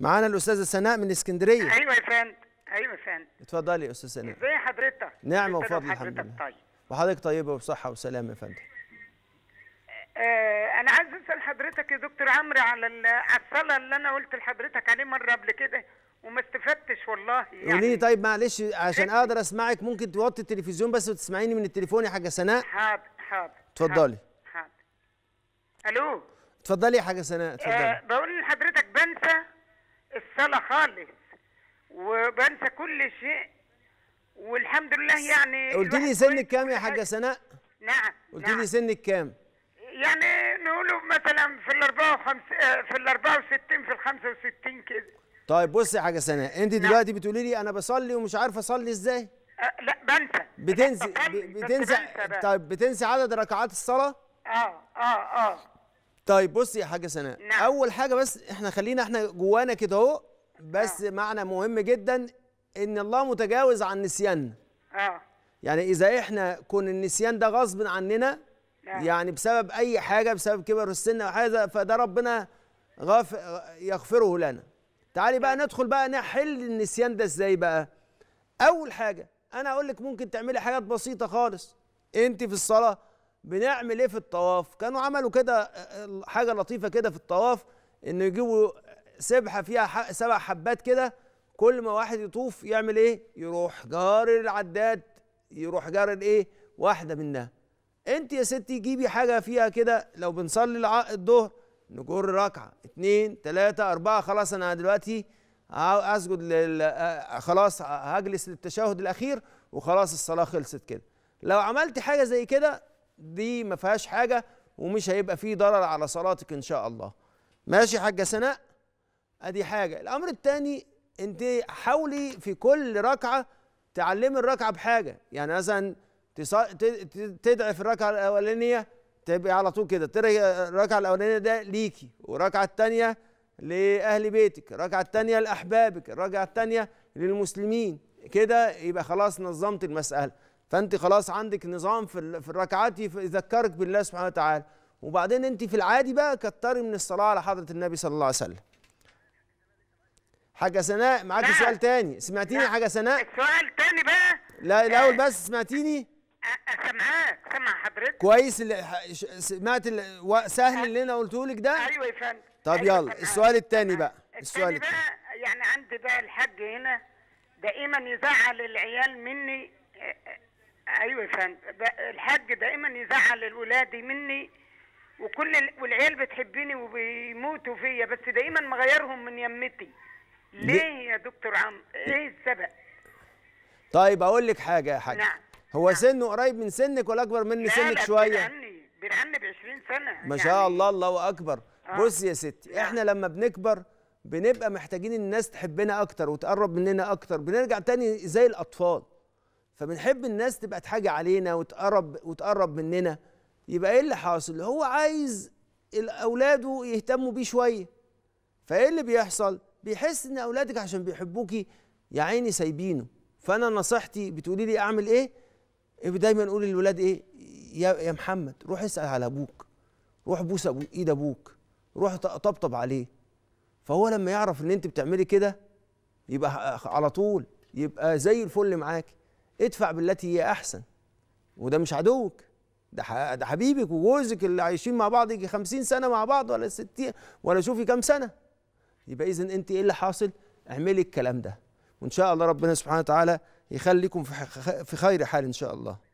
معانا الاستاذه سناء من اسكندريه ايوه يا فندم ايوه يا فندم اتفضلي يا استاذه سناء ازي حضرتك نعمه وفضل الحمد لله طيب وحضرتك طيبه وبصحه وسلامه يا فندم آه، آه، انا عايز اسال حضرتك يا دكتور عمرو على الصلاه اللي انا قلت لحضرتك عليه مره قبل كده وما استفدتش والله يعني قولي طيب معلش عشان اقدر اسمعك ممكن توطي التلفزيون بس وتسمعيني من التليفون يا حاجه سناء حاضر حاضر اتفضلي حاضر الو اتفضلي يا حاجه سناء آه، اتفضلي أه بقول لحضرتك بنسى الصلاة خالص وبنسى كل شيء والحمد لله يعني قلت لي سنك كام يا حاجة سناء؟ نعم قلت لي نعم. سنك كام؟ يعني نقوله مثلا في ال 54 آه، في ال 64 في ال 65 كده طيب بصي يا حاجة سناء انت نعم. دلوقتي بتقولي لي انا بصلي ومش عارفة اصلي ازاي؟ آه، لا بنسى بتنسي بتنسى طيب بتنسي عدد ركعات الصلاة؟ اه اه اه طيب بصي يا حاجه سناء نعم. اول حاجه بس احنا خلينا احنا جوانا كده اهو بس آه. معنى مهم جدا ان الله متجاوز عن نسياننا اه يعني اذا احنا كون النسيان ده غصب عننا نعم. يعني بسبب اي حاجه بسبب كبر السن او حاجه فده ربنا غاف يغفره لنا تعالي بقى نعم. ندخل بقى نحل النسيان ده ازاي بقى اول حاجه انا اقول لك ممكن تعملي حاجات بسيطه خالص انت في الصلاه بنعمل ايه في الطواف كانوا عملوا كده حاجه لطيفه كده في الطواف انه يجيبوا سبحه فيها سبع حبات كده كل ما واحد يطوف يعمل ايه يروح جار العداد يروح جار الايه واحده منها انت يا ستي جيبي حاجه فيها كده لو بنصلي الظهر نجر ركعه اتنين تلاته اربعه خلاص انا دلوقتي اسجد لل... خلاص هجلس للتشهد الاخير وخلاص الصلاه خلصت كده لو عملت حاجه زي كده دي ما فيهاش حاجه ومش هيبقى فيه ضرر على صلاتك ان شاء الله ماشي يا حاجه سناء ادي حاجه الامر الثاني انت حاولي في كل ركعه تعلمي الركعه بحاجه يعني مثلا تدعي في الركعه الاولانيه تبقى على طول كده الركعه الاولانيه ده ليكي والركعه الثانيه لاهل بيتك الركعه الثانيه لاحبابك الركعه الثانيه للمسلمين كده يبقى خلاص نظمت المساله فانت خلاص عندك نظام في الركعات يذكرك بالله سبحانه وتعالى وبعدين انت في العادي بقى كتري من الصلاه على حضره النبي صلى الله عليه وسلم حاجه سناء معاكي سؤال تاني سمعتيني حاجه سناء السؤال تاني بقى لا الاول آه. بس سمعتيني آه، آه، سامعاك سامع حضرتك كويس سمعت سهل اللي انا قلته لك ده ايوه يا فندم طب أيوة يلا سمعت. السؤال التاني بقى السؤال التاني بقى يعني عندي بقى الحاج هنا دائما يزعل العيال مني ايوه يا فندم الحاج دائما يزعل الولاد مني وكل والعيال بتحبني وبيموتوا فيا بس دائما مغيرهم من يمتي ليه يا دكتور عم ايه السبب طيب اقول لك حاجه يا حاج نعم. هو نعم. سنه قريب من سنك ولا اكبر مني لا سنك لا شويه لا عني بنعني ب 20 سنه ما شاء يعني... الله الله اكبر آه. بص يا ستي نعم. احنا لما بنكبر بنبقى محتاجين الناس تحبنا اكتر وتقرب مننا اكتر بنرجع تاني زي الاطفال فبنحب الناس تبقى تحاجي علينا وتقرب وتقرب مننا يبقى ايه اللي حاصل هو عايز اولاده يهتموا بيه شويه فايه اللي بيحصل بيحس ان اولادك عشان بيحبوكي يا عيني سايبينه فانا نصيحتي بتقولي لي اعمل ايه دايما اقول للولاد ايه يا يا محمد روح اسال على ابوك روح بوس أبو ايد ابوك روح طبطب عليه فهو لما يعرف ان انت بتعملي كده يبقى على طول يبقى زي الفل معاكي ادفع بالتي هي احسن وده مش عدوك ده ده حبيبك وجوزك اللي عايشين مع بعض يجي 50 سنه مع بعض ولا 60 ولا شوفي كام سنه يبقى اذا انت ايه اللي حاصل اعملي الكلام ده وان شاء الله ربنا سبحانه وتعالى يخليكم في خير حال ان شاء الله